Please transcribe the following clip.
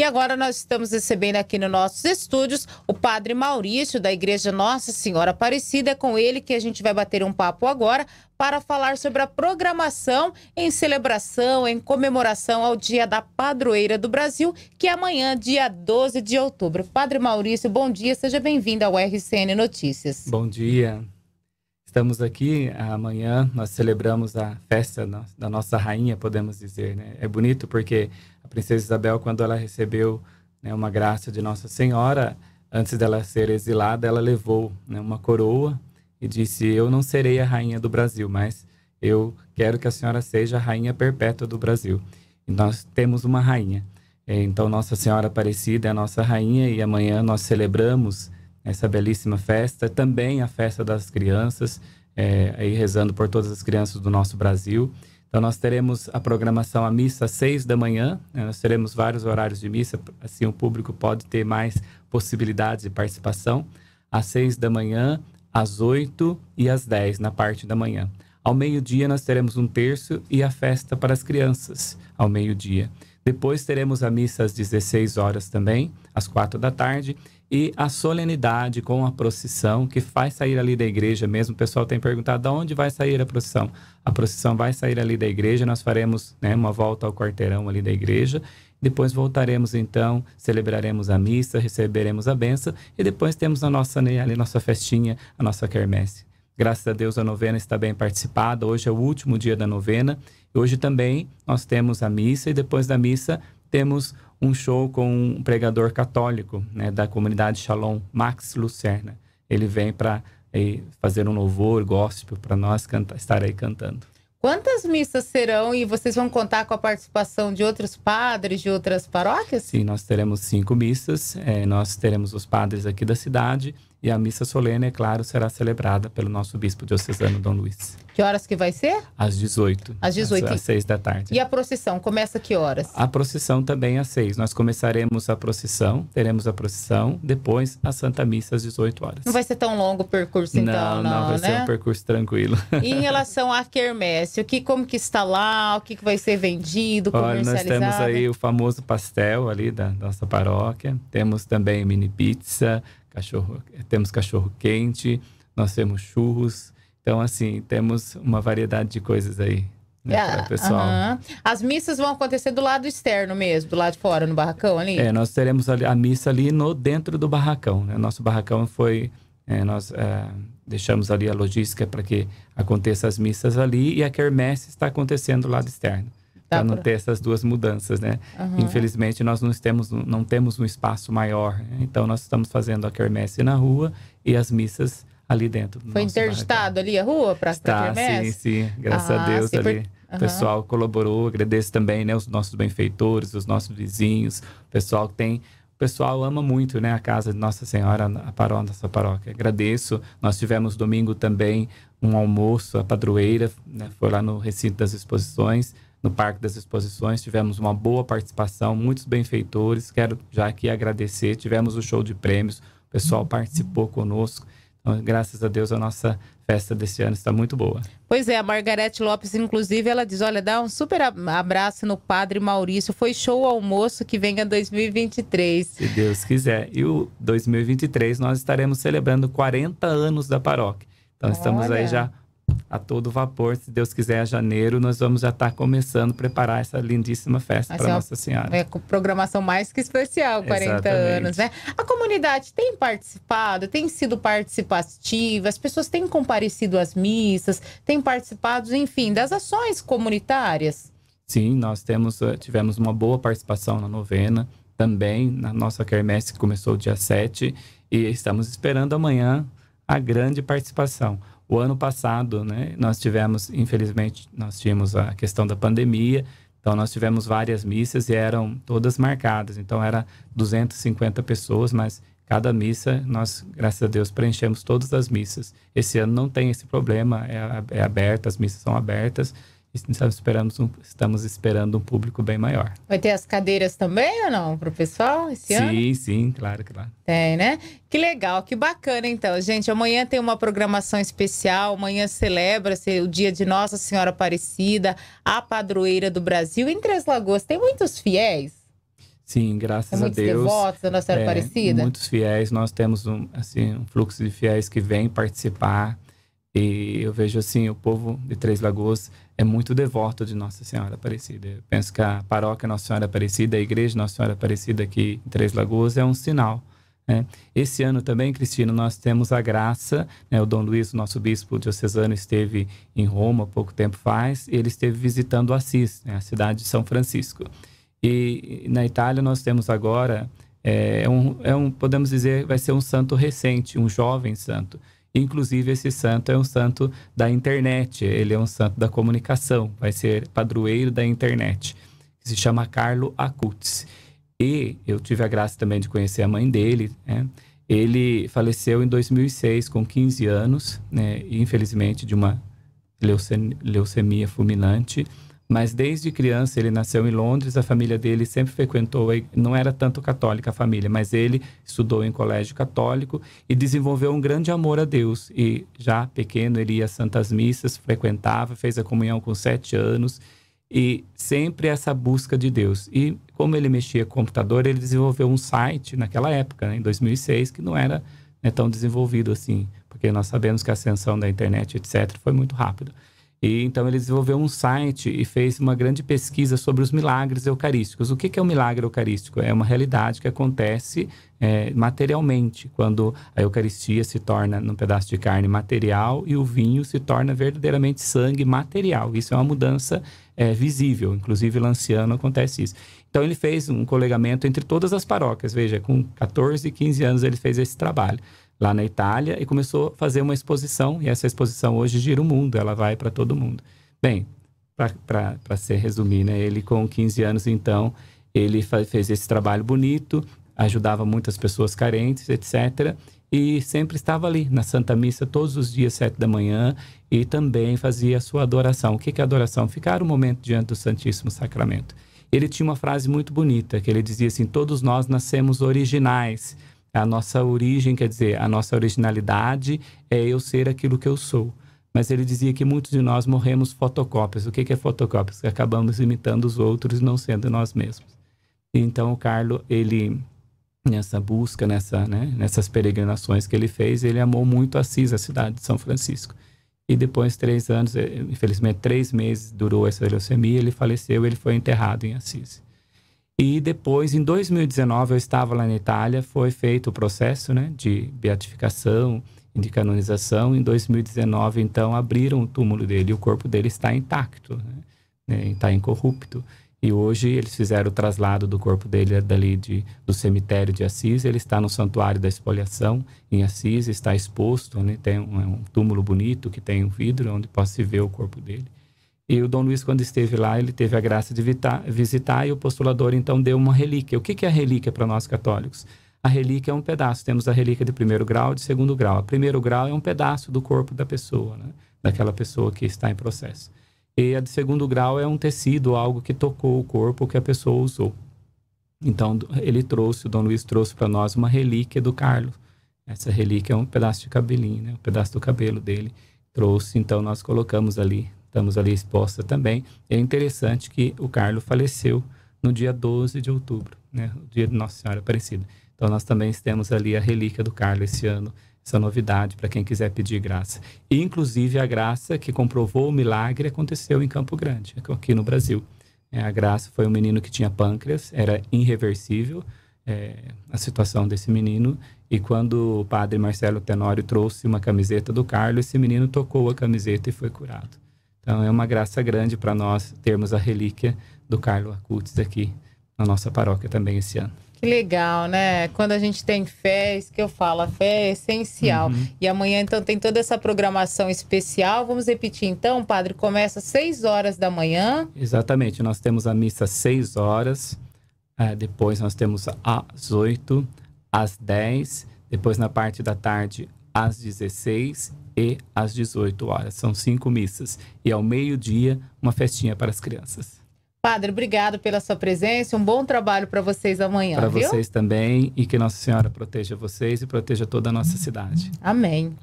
E agora nós estamos recebendo aqui nos nossos estúdios o Padre Maurício, da Igreja Nossa Senhora Aparecida. É com ele que a gente vai bater um papo agora para falar sobre a programação em celebração, em comemoração ao Dia da Padroeira do Brasil, que é amanhã, dia 12 de outubro. Padre Maurício, bom dia, seja bem-vindo ao RCN Notícias. Bom dia. Estamos aqui, amanhã nós celebramos a festa da nossa rainha, podemos dizer. Né? É bonito porque a princesa Isabel, quando ela recebeu né, uma graça de Nossa Senhora, antes dela ser exilada, ela levou né, uma coroa e disse: Eu não serei a rainha do Brasil, mas eu quero que a senhora seja a rainha perpétua do Brasil. E nós temos uma rainha. É, então, Nossa Senhora Aparecida é a nossa rainha e amanhã nós celebramos essa belíssima festa, também a festa das crianças, é, aí rezando por todas as crianças do nosso Brasil. Então nós teremos a programação a missa às seis da manhã, né? nós teremos vários horários de missa, assim o público pode ter mais possibilidades de participação. Às seis da manhã, às oito e às dez na parte da manhã. Ao meio-dia nós teremos um terço e a festa para as crianças ao meio-dia. Depois teremos a missa às 16 horas também, às 4 da tarde, e a solenidade com a procissão que faz sair ali da igreja mesmo. O pessoal tem perguntado de onde vai sair a procissão. A procissão vai sair ali da igreja, nós faremos né, uma volta ao quarteirão ali da igreja. Depois voltaremos então, celebraremos a missa, receberemos a benção e depois temos a nossa, né, ali, nossa festinha, a nossa quermesse. Graças a Deus a novena está bem participada. Hoje é o último dia da novena. Hoje também nós temos a missa e depois da missa temos um show com um pregador católico né, da comunidade Shalom, Max Lucerna. Ele vem para eh, fazer um louvor gospel para nós cantar, estar aí cantando. Quantas missas serão e vocês vão contar com a participação de outros padres de outras paróquias? Sim, nós teremos cinco missas. É, nós teremos os padres aqui da cidade e a missa solene, é claro, será celebrada pelo nosso bispo diocesano Dom Luiz. Que horas que vai ser? Às 18. Às 18. Às, às 6 da tarde. E a procissão começa que horas? A procissão também às 6. Nós começaremos a procissão, teremos a procissão, depois a Santa Missa às 18 horas. Não vai ser tão longo o percurso não, então, não, não vai né? ser um percurso tranquilo. E em relação à quermesse, o que como que está lá, o que, que vai ser vendido, comercializado? Olha, nós temos aí o famoso pastel ali da nossa paróquia, temos também mini pizza, cachorro, temos cachorro quente, nós temos churros. Então, assim, temos uma variedade de coisas aí. Né, é, pessoal. As missas vão acontecer do lado externo mesmo, do lado de fora, no barracão ali? É, nós teremos a missa ali no dentro do barracão. Né? Nosso barracão foi. É, nós é, deixamos ali a logística para que aconteça as missas ali e a quermesse está acontecendo do lado externo. Tá para não ter essas duas mudanças, né? Uhum. Infelizmente nós não temos não temos um espaço maior, né? então nós estamos fazendo a quermesse na rua e as missas ali dentro. Foi interditado ali a rua para a quermesse? Sim, ah, sim, graças ah, a Deus ali. Uhum. O pessoal colaborou, agradeço também né, os nossos benfeitores, os nossos vizinhos, o pessoal que tem pessoal ama muito né, a casa de Nossa Senhora, a paróquia, nossa paróquia. Agradeço. Nós tivemos domingo também um almoço, a padroeira né, foi lá no Recinto das Exposições, no Parque das Exposições. Tivemos uma boa participação, muitos benfeitores. Quero já aqui agradecer. Tivemos o show de prêmios, o pessoal participou conosco. Então, graças a Deus, a nossa festa desse ano está muito boa. Pois é, a Margarete Lopes, inclusive, ela diz: olha, dá um super abraço no padre Maurício. Foi show o almoço que venha 2023. Se Deus quiser. E o 2023 nós estaremos celebrando 40 anos da paróquia. Então olha. estamos aí já a todo vapor. Se Deus quiser, janeiro, nós vamos já estar começando a preparar essa lindíssima festa para é Nossa Senhora. É com programação mais que especial, 40 Exatamente. anos, né? A comunidade tem participado, tem sido participativa, as pessoas têm comparecido às missas, têm participado, enfim, das ações comunitárias. Sim, nós temos, eh, tivemos uma boa participação na novena, também na nossa quermesse que começou dia 7, e estamos esperando amanhã a grande participação. O ano passado, né, nós tivemos, infelizmente, nós tínhamos a questão da pandemia, então nós tivemos várias missas e eram todas marcadas. Então era 250 pessoas, mas cada missa nós, graças a Deus, preenchemos todas as missas. Esse ano não tem esse problema, é, é aberta, as missas são abertas esperamos, estamos esperando um público bem maior. Vai ter as cadeiras também ou não para o pessoal esse sim, ano? Sim, sim, claro, claro. Tem, né? Que legal, que bacana então. Gente, amanhã tem uma programação especial, amanhã celebra-se o dia de Nossa Senhora Aparecida, a padroeira do Brasil. Em Três Lagoas tem muitos fiéis? Sim, graças a Deus. muitos Devotos da Nossa Senhora é, Aparecida? Muitos fiéis, nós temos um, assim, um fluxo de fiéis que vem participar. E eu vejo assim, o povo de Três Lagoas é muito devoto de Nossa Senhora Aparecida. Eu penso que a paróquia Nossa Senhora Aparecida, a igreja Nossa Senhora Aparecida aqui em Três Lagoas é um sinal. Né? Esse ano também, Cristina, nós temos a graça. Né? O Dom Luiz, nosso bispo diocesano, esteve em Roma pouco tempo faz e ele esteve visitando Assis, né? a cidade de São Francisco. E na Itália nós temos agora é, é um, é um, podemos dizer, vai ser um santo recente, um jovem santo. Inclusive, esse santo é um santo da internet, ele é um santo da comunicação, vai ser padroeiro da internet, se chama Carlo Acutis. E eu tive a graça também de conhecer a mãe dele, né? Ele faleceu em 2006 com 15 anos, né? infelizmente de uma leucemia fulminante. Mas desde criança ele nasceu em Londres, a família dele sempre frequentou, não era tanto católica a família, mas ele estudou em colégio católico e desenvolveu um grande amor a Deus. E já pequeno ele ia às santas missas, frequentava, fez a comunhão com sete anos e sempre essa busca de Deus. E como ele mexia com computador, ele desenvolveu um site naquela época, né, em 2006, que não era né, tão desenvolvido assim, porque nós sabemos que a ascensão da internet, etc., foi muito rápido. E então ele desenvolveu um site e fez uma grande pesquisa sobre os milagres eucarísticos. O que, é o um milagre eucarístico? É uma realidade que acontece é, materialmente, quando a Eucaristia se torna num pedaço de carne material e o vinho se torna verdadeiramente sangue material. Isso é uma mudança é, visível, inclusive Lanciano acontece isso. Então ele fez um colegamento entre todas as paróquias, veja, com 14, 15 anos ele fez esse trabalho lá na Itália e começou a fazer uma exposição, e essa exposição hoje gira o mundo, ela vai para todo mundo. Bem, para se resumir, né, ele com 15 anos, então, ele fez esse trabalho bonito, ajudava muitas pessoas carentes, etc. E sempre estava ali na Santa Missa todos os dias, sete da manhã, e também fazia a sua adoração. O que, que é adoração? Ficar um momento diante do Santíssimo Sacramento. Ele tinha uma frase muito bonita, que ele dizia assim: Todos nós nascemos originais a nossa origem, quer dizer, a nossa originalidade é eu ser aquilo que eu sou. Mas ele dizia que muitos de nós morremos fotocópias. O que, que é fotocópias? que Acabamos imitando os outros, e não sendo nós mesmos. Então, o Carlo, ele nessa busca, nessa, né, nessas peregrinações que ele fez, ele amou muito Assis, a cidade de São Francisco. E depois três anos, eh, infelizmente três meses durou essa leucemia, ele faleceu, ele foi enterrado em Assis. E depois, em 2019, eu estava lá na Itália, foi feito o processo né, de beatificação e de canonização. Em 2019, então, abriram o túmulo dele e o corpo dele está intacto, né, né? está incorrupto. E hoje eles fizeram o traslado do corpo dele dali de, do cemitério de Assis. Ele está no Santuário da Espoliação em Assis, está exposto. Né? Tem um, é um túmulo bonito que tem um vidro onde pode se ver o corpo dele. E o Dom Luiz, quando esteve lá, ele teve a graça de visitar, visitar e o postulador então deu uma relíquia. O que, que é relíquia para nós católicos? A relíquia é um pedaço. Temos a relíquia de primeiro grau e de segundo grau. A primeiro grau é um pedaço do corpo da pessoa, né? daquela pessoa que está em processo. E a de segundo grau é um tecido, algo que tocou o corpo que a pessoa usou. Então, ele trouxe, o Dom Luiz trouxe para nós uma relíquia do Carlos. Essa relíquia é um pedaço de cabelinho, né? um pedaço do cabelo dele. Trouxe, então nós colocamos ali estamos ali exposta também. É interessante que o Carlos faleceu no dia 12 de outubro, né? o dia de Nossa Senhora Aparecida. Então, nós também temos ali a relíquia do Carlos esse ano, essa novidade para quem quiser pedir graça. E, inclusive, a graça que comprovou o milagre aconteceu em Campo Grande, aqui no Brasil. É, a graça foi um menino que tinha pâncreas, era irreversível é, a situação desse menino. E quando o padre Marcelo Tenório trouxe uma camiseta do Carlos, esse menino tocou a camiseta e foi curado. Então é uma graça grande para nós termos a relíquia do Carlo Acutis aqui na nossa paróquia também esse ano. Que legal, né? Quando a gente tem fé, é isso que eu falo, a fé é essencial. Uhum. E amanhã, então, tem toda essa programação especial. Vamos repetir, então, padre, começa às 6 horas da manhã. Exatamente, nós temos a missa às 6 horas, é, depois nós temos às 8, às 10, depois na parte da tarde às 16 e às 18 horas. São cinco missas. E ao meio-dia, uma festinha para as crianças. Padre, obrigado pela sua presença. Um bom trabalho para vocês amanhã. Para vocês também. E que Nossa Senhora proteja vocês e proteja toda a nossa cidade. Amém.